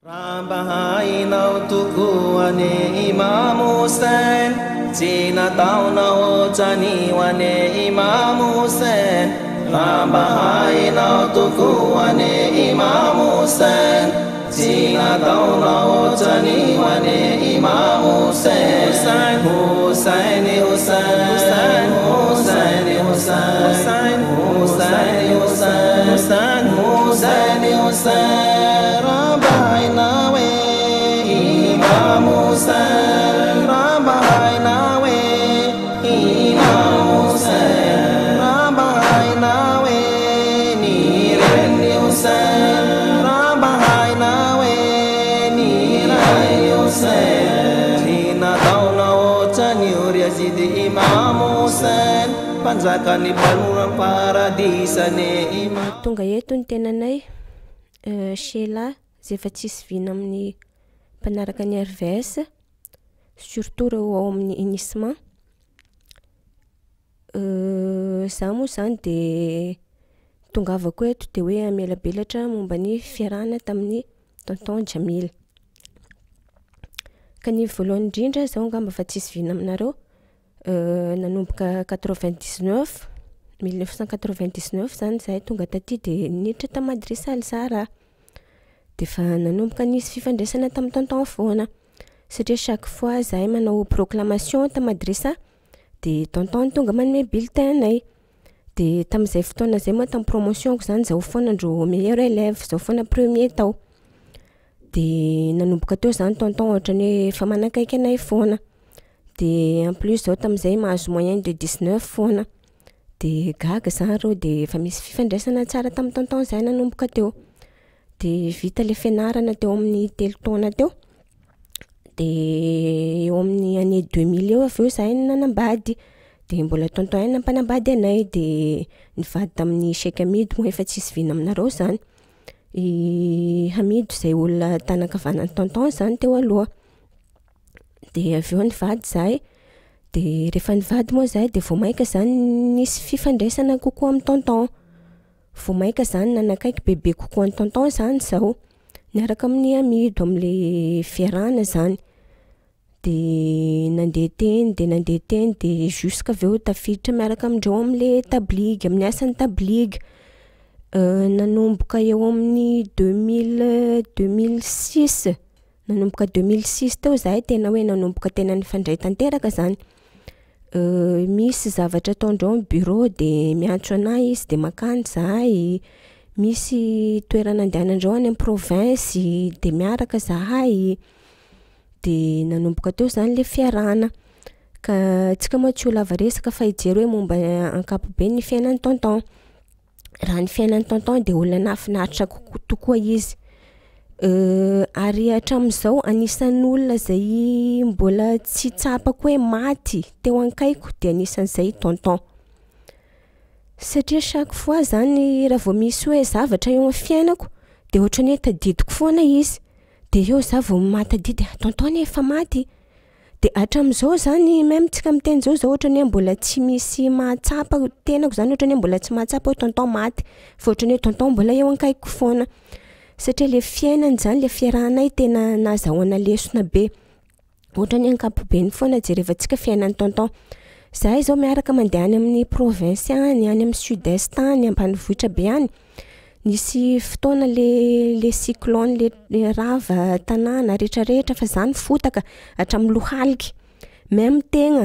Trabahay na tuguan ni Imam Hussein Sinataw na ho taniwan ni Imam Hussein Trabahay na tuguan ni Imam Hussein Sinataw na ho taniwan ni Imam Hussein Hussein Hussein Hussein Hussein Hussein Hussein Hussein Hussein Hussein Hussein Hussein Hussein kdsytonga ento ny tenanay eh, sela izay efa tsisy vina amin'ny mpanaraka ny arvese srto reaan'yenism izah eh, moa zany de tonga avakoa eto de hoe amelabelatra momba ny fiarahana tamin'ny tenton jamela kanyfy voalohany indrindra zaho angamba efa tsisy viana aminareo Euh, nanombaka zany zay tonga taty de nditra taadeaaaanaombka niy fifandraisana tamy tetan oana satriaae fois zay manao prolamation taadresa de tantanny tonga mane billetain nay de tamizay fotoana zay moa tamy promotionko zany za foanandre meiller eleve zafoana premier tao denanombka teo zany tantn ôhatrany hoe fa manakaiky anay foana de en plus zao tami'izay mahazo moyen de dixneuf foana de gaga zany reo de efa misy fifandraisana tsara tamin'y tantan zay nanomboka teo de vita la fianarana teo amin'ny telotaona teoeoami'y ane dex mill eo aveo zahy ny nanambady de mbola tonton na mpanambady anay deady tamiyek mid moa efa tsisyna aminareo anyaylontanakaanany tantan zany teo aloha de av eo ny vady zay de rehefa ny vady moa zahy de vo maika izany nisy fifandraisana kokoa ami'ny tentan vao maika zany nanakaiky bebe kokoa amny tenton izany izao miaraka amin'ny amido amla firana zany de nandeateny de nandeateny de jusqe aveo tafiditra miaraka amindreo amla tabliga amin'ny asan'ny tabliga euh, nanomboka eo amin'ny dex mill deux mill six nanomboka x06 teo zahay tena oenanmbokatenandasdeo euh, de miantso ana izy de makany zahay misy toerana andehanandreo ny ai provensy de miaraka zahay de nanomboka teo izany lay fiarana ka tsika moa tsy olo avaresaka fahijery hoe momba akpobe ny fiainany tenton raha ny fiainan'ny tentao de olona nafinaritra tokoa izy Eh, ary atramiizao anisan'nyolona zaymboay apako hoe matyteoankaodaynaqe fois zany raha vo misy hoe zavatra eo nfiainako de ora'y hoeiiko foanaiezamahantoyfayd e, aazao zanymmtsika mtenzaoza atrayhe mbola tsy misy mahatsapa tenako zany ohatra hoe mbola tsy mahatsapao tenton maty fa oatrany hoe tanton mbola eo ankaiko foana satria le fiainany zany le fiarahanay tena nazahoana lesona be ohatra 'ny ankapobeny foana jerevantsika fiainany tonton zahay zao miaraka mandeha any amin'ny provensy any any amin'ny sudest any ambany vohitra be any nisy fotoana le siclony l ravatanàna retrareetra fa zany fotaka hatramilohaliky memotegna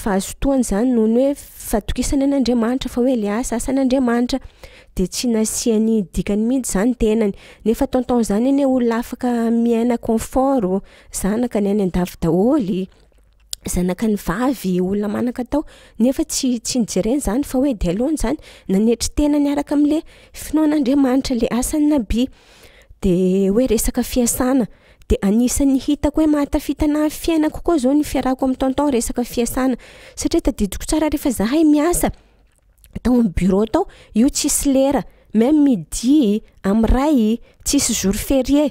fahazotoany zany noho ny hoe fahatokisany n'andriamanitra fa oe le asa asan'andriamanitra de tsy nasiany dikany mihitsy zany tenany nefa ttn zany eny olona afakmiainanforzanaky ay ndavdlynfatsy tsy nijereny zany fa oe de any zany nanetry tenany araka ami'la finoan'andriamanitra le asany nabi de hoe resaka fiasana de anisanny hitako hoe mahatafitana ny fiainakokoa zao ny fiarako ami'ny taton resaka fiasana satria tadidiko tsara rehefa zahay miasa tao an'y bureau tao io tsisy lera meme midi ami'ray tsisy joury ferier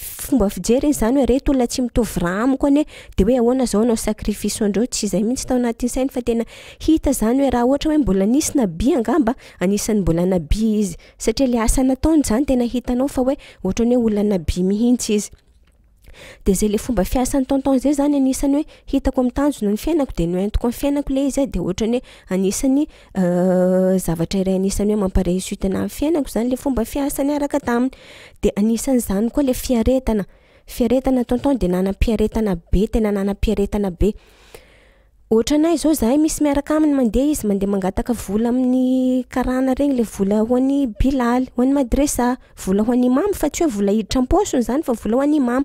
fomba fijeriny zany hoe rety oona tsy mitovy ramiko any e de hoe ahoana zao anao sakrifisy andreo tsy izay mihitsy tao anatiny sainy fa tena hita zany hoe raha ohatra hoe mbola nisy nabi angamba anisany mbola nabi izy satria ile asa nataony zany tena hitanao fa hoe ohatrany hoe olona nabi mihintsy izy de zay la fomba fiasany toto zay zany anisany hoe hitako ami'tanjona ny fiainako deko mainao zyaydaany le omba fiasany arakataminyd misy miaraka miny mande izy mne manga miregylaoan'yialyhoan'ny madrea vola hoanmamy fa tsy hoe vola hiditra mpôsony zany fa vola ho anyimamy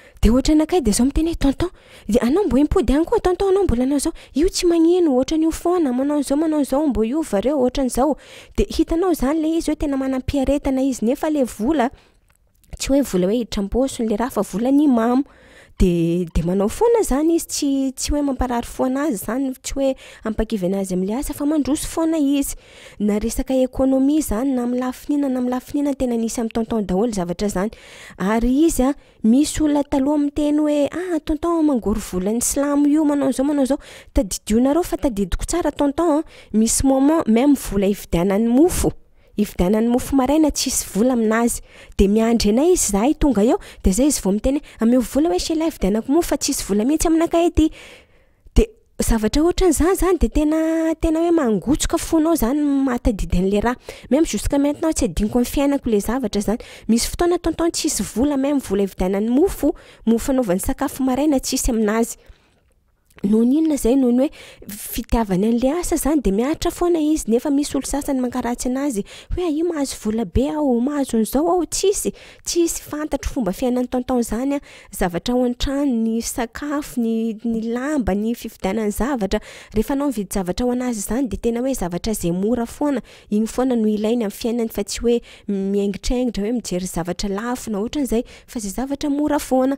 de ohatra anakay de zao miteny hoe tenton de anao mbo impo dy any koa tenton anao mbola anao zao io tsy magnino ohatra n'io foana manaoizao manao zao mbô iovareo ohatran'zao de hitanao zany la izy hoe tena manampiaretana izy nefa ley vola tsy hoe vola hoe hidtram-bosony la raha fa vola ny mamo ede manao foana zany izy ts tsy hoe mamparary foan'azy zany tsy oe ampakivy anazy amla asa fa mandrosy anaaesakmi zany na milafinina na milafinina tena nisy ami tanton daolozvatraanyayiisy oatoa itey oetntonmanyany ah, slamo omanaozaomana zatadidonareofatadidiko tsaratntonmisy mman mam vola ividianany mofo ividianany mofo maraina tssy vola aminazy de miandra enay izy zay tonga eo de zay izy vaomitenah aola oeeavidianakmofo fa tsisy vola mihitsy aminakazaaraatrazazandamsmetinao tsy adiniko m fiainako le zavatra zany misy fotoana tantono tssy volamoadiananyfony sakafo maraina tsisy amin'azy nohony inona zay noho ny hoe fitiavany anl asa zany de miaritra fna izy nefa misy olo sasany mankaratsy anazyo mahazo ahazonzao a sssyfantarbafainan'nttnznyzavarnny lamba ny fiiananzadzzanydzaraayy aminy fiainany faygiragiraaza zavatra mora foana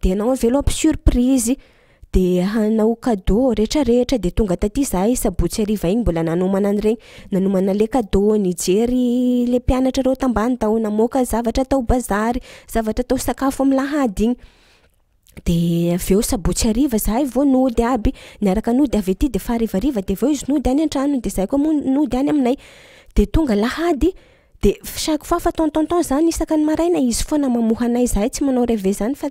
de nao avelomby surprisy de anao kad reetrareetra de tonga tay aoyeey le pianatra reo tambanyao naka zavatra tao bazary zavatra tao sakafo am lahady ignyeaoy attoton anyia y maana izy fona mamoanay zahy tsy manao reve zany fa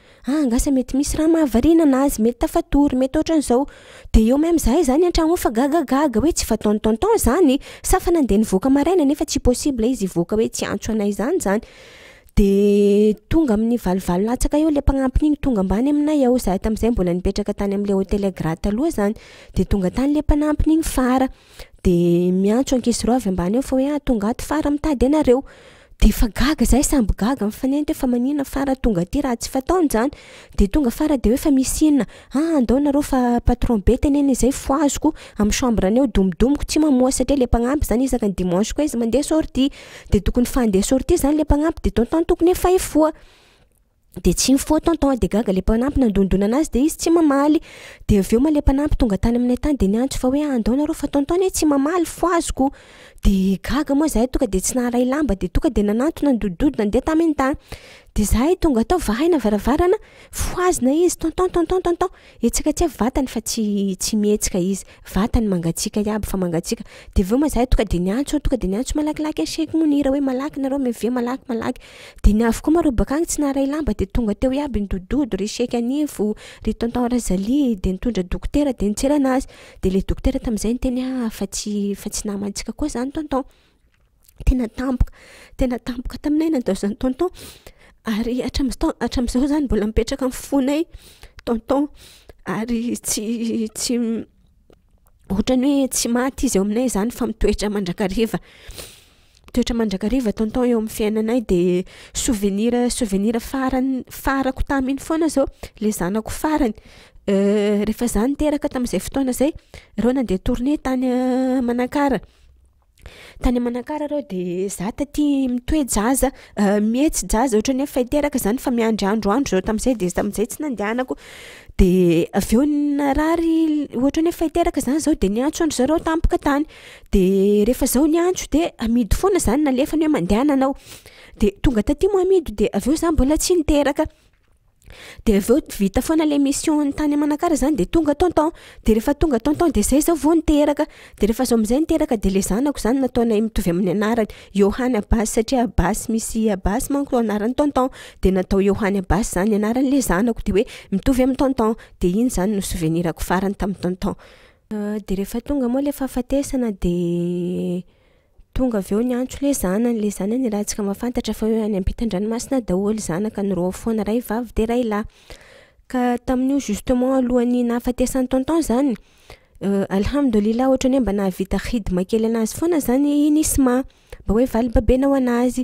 Ah, angasa mety misy raha mahaana nazy mey aymey aoa zanyaao fagagagaga e tsy atntntnaadenvkaaananeaysaapyaazayoaay amlaay mba oae tonga ato fara mitady anareo de efa gaga zay samby gaga ami fanen to oefa manina fara tonga ty raha tsy fataony zany de tonga fara de hoe fa misyinna a ah, andao nareo fa patron be ta ny ny zay foazoko amiy cambra any eo domodomoko tsy mamoa satria le mpagnampy zany isaka ny dimanchy koa izy mandeha sorti de tokony fa andeha sorti zany le mpagnampy de totany tokony efahefoa de tsi ny fo toton de gaga le mpanampy nandondona anazy de izy tsy mamaly de av eo male mpanampy tonga tany aminay tany de ni antso fa hoe ah, andaonaroa fa taontaony hoe tsy mamaly fo azoko de gaga moa zahay tonga de tsy naharay lamba de tonga de nananto nandondodina andeha taminy tany de zahay e tonga atao vahaina varavarana foazina izy tonton toto toton esiasa atayatso ikyeky mora hoe malaky nareo mev malakymalaky de niavy koa maro baka agny tsy naharay lamba de tonga teo iaby dododoeyeasiytena tampoka tena tampoka taminay nandao zany tontaon ary arm atram'izao izany mbola mipetraka minfona y tanton ary tsy tsy ohatrany hoe tsy maty izy eo aminay zany fa mitoetra mandrakaivaioetra mandrakariva tanton eo aminny fiainanay de sovenira souvenira farany farako tam iny foana zao lay zanako farany euh, rehefa izay teraka tam'izay fotoana zay reo na deha torne tany euh, manakara tany manakara reo de zah taty mitoe jaza euh, mihetsy jaza ohra nyefahiteraka zany fa miandryandroandro zao tamzay de tamzay tsy nandeanako de aveo narary ohatra nyefahiteraka zany zao de niantso andro zareo tampoka tany de rehefa zao nyantso de amidy foana zany nalefany hoe mandeananao de tonga taty moamidy de aveo za mbola tsy niteraka de aveo vita foana le emission ny tany amanakara zany de tonga tanton de rehefa tonga tanton de zay zao vao nteraka de refazao amzay neraka dele zanao zanynaoamitoy aminy anarayohany basy satria basy misy basy manko anaran'ny tntondenatoany basy zany anaranyle zaeonde reatongamoa le fahafatesana de tonga aveo ny antso le zanany le zana ny raha ntsika mahafantatra fa oe any ampitandranomasina daholo zanaka nyre foana rayvavy de raylahy ka tamin'io justement alohan'ny naafatesan'ny tantan zany eh, alhamdolilah ohatra any he mba naavita gidma kely an'azy foana zany inoisma mba hoe vali babenao an'azy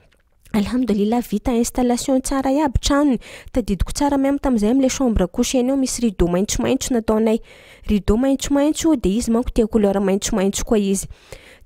alhamdolilah vita installation tsara iaby tranony tadidiko tsara maaymo tam'izay amlay chambre koucheeny ao misy rideau maintsomaintso nataonay rideau maintsomaintso de izy manko tia coulera maintsomaintso koa izy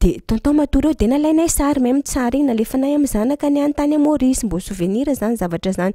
de tataon matoro eo de nalainay sary mamo tsara igny nalefanay amin' zanaka ny any tany amorisy mbô souvenira izany zavatra izany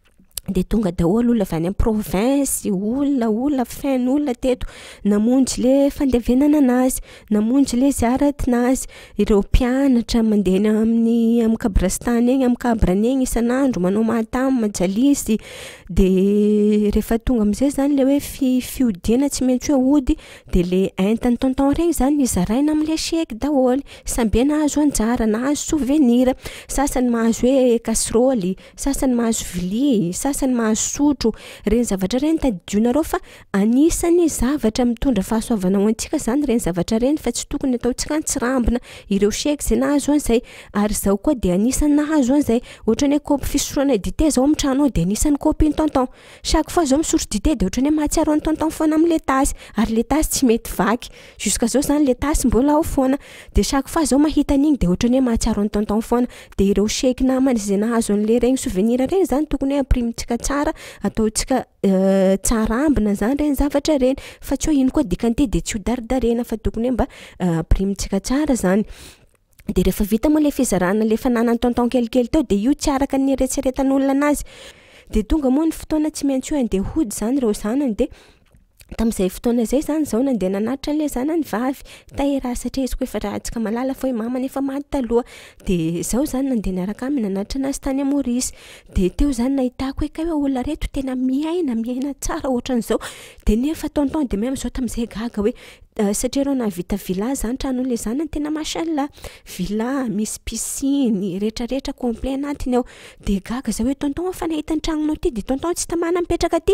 de tonga dahôly olona vyany am provency olona olona finnyolona teto namonjy le fandevenana anazy namonjyleyaatiazypiaarabratayegy amkaranegy anromaatytentn regny zany izaraina amle seky daôly sambe nahazo anjara nahazo souvenir sasany mahazo hoe kasrôly sasany mahazo vili sasa draaoakzany reny zavatra reny fa tsy tokony ataotsika n tsyrambina ireo seky zaynahazo anayasaaregny sovenira regny zany tokony he ampri tskana eh, zany reny zavatrareny fa ts o ino koa dikanidy de tsy ho daridarena fatokony hoembamala eh, alefanany tontankelikely tao de io tsy araka ny retsiretan'olona an'azy de tonga moa ny fotoana tsy maintsy io andea hody zany reo zanyny de tamiizay fotoana zay zany zao nandeha nanatitra nyla zana ny vavy ta raha satria izyko efaraha ntsika maaaoay tena maala misy eraeraettonfa nahitanytragnonao ty de tonton tsy tamahna mipetraka ty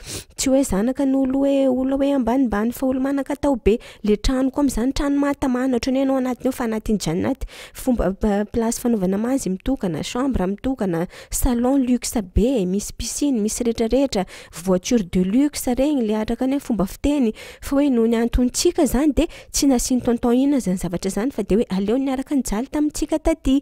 tsy hoe zanaka nyolo oe olo oe ambanimbany fa olo manaka taobe le tranoko mzany trano maatamana haranyh anao anay afaanybamanymiokanaambemioanasalon lbe misy pisiny misy retraretra otre de ux regny le atraka nyh fomba fiteny faoe noho ny antontsika zany de tsy nasiny tontoina zany zavatra zany fa de oe aleo niaraka ny jaly tamintsika taty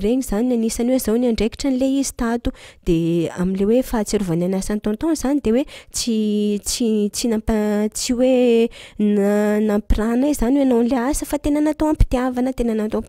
regny zany anisany hoe zao nyndraikitra n'le izy tato de amile hoe fahatsirovanynyasanytatan zany de oe tsysy ay aany ayastaodeaoanyao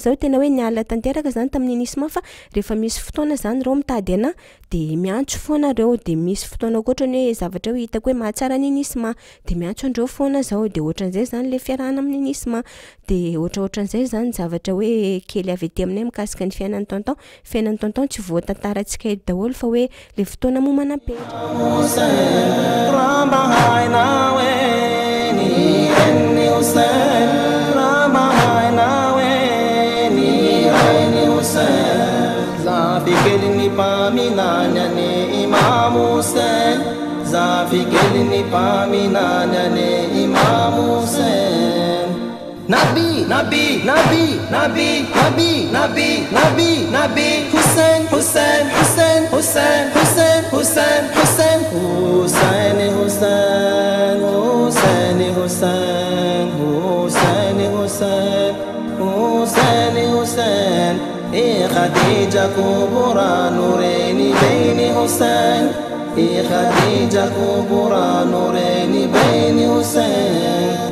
aoaeaazany tami anismfaefa misy fotona zany reo mitady ana de miantso foanareo de misy fotoana ktrany hoe zavatra o hita kohoe mahatsara ny nisma de miantso andreo foana zao de ohatran'zay zany le fiarahana amin'ny nisma de ohatraohatran'izay zany zavatra hoe kely avy ety aminay mikasika ny fiainany tentan fiainan tetan tsy voatantarantsika edy daholo fa oe le fotoana momanapepayaymam پامی نانسینسین حسین حسین حسین حسین حسین حسین حسین حسین حسین حسین حسین حسین حسین حسین ایک خدیجہ کو بورانو يا خديجة كبرى نورين بين حسين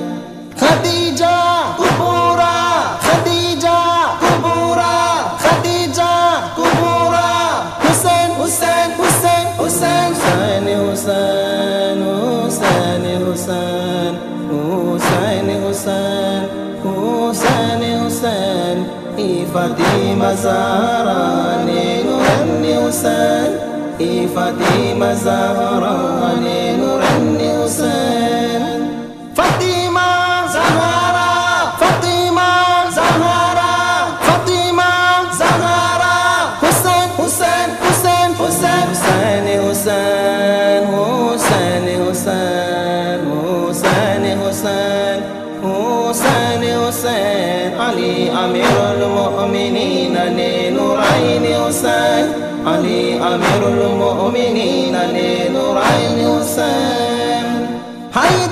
خديجة كبرى خديجة كبرى خديجة كبرى حسين حسين حسين حسين حسين حسين حسين حسين حسين حسين حسين حسين حسين حسين حسين حسين حبيبتي فاطمة زهراني 还。